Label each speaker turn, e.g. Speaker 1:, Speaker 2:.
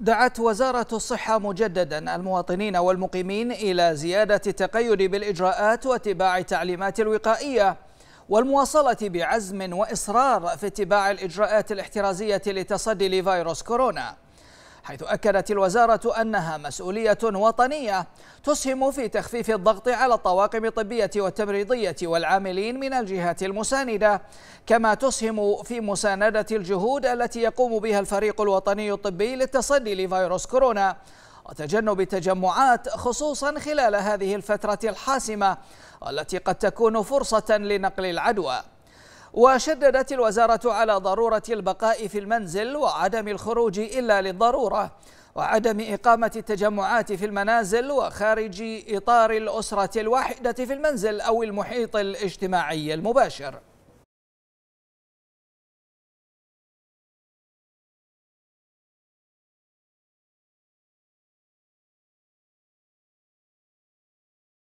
Speaker 1: دعت
Speaker 2: وزارة الصحة مجددا المواطنين والمقيمين إلى زيادة التقيد بالإجراءات واتباع التعليمات الوقائية والمواصلة بعزم وإصرار في اتباع الإجراءات الاحترازية لتصدي لفيروس كورونا حيث أكدت الوزارة أنها مسؤولية وطنية تسهم في تخفيف الضغط على الطواقم الطبية والتمريضية والعاملين من الجهات المساندة كما تسهم في مساندة الجهود التي يقوم بها الفريق الوطني الطبي للتصدي لفيروس كورونا وتجنب التجمعات خصوصا خلال هذه الفترة الحاسمة التي قد تكون فرصة لنقل العدوى وشددت الوزارة على ضرورة البقاء في المنزل وعدم الخروج إلا للضرورة وعدم إقامة التجمعات في المنازل وخارج إطار الأسرة الواحدة في المنزل أو المحيط الاجتماعي المباشر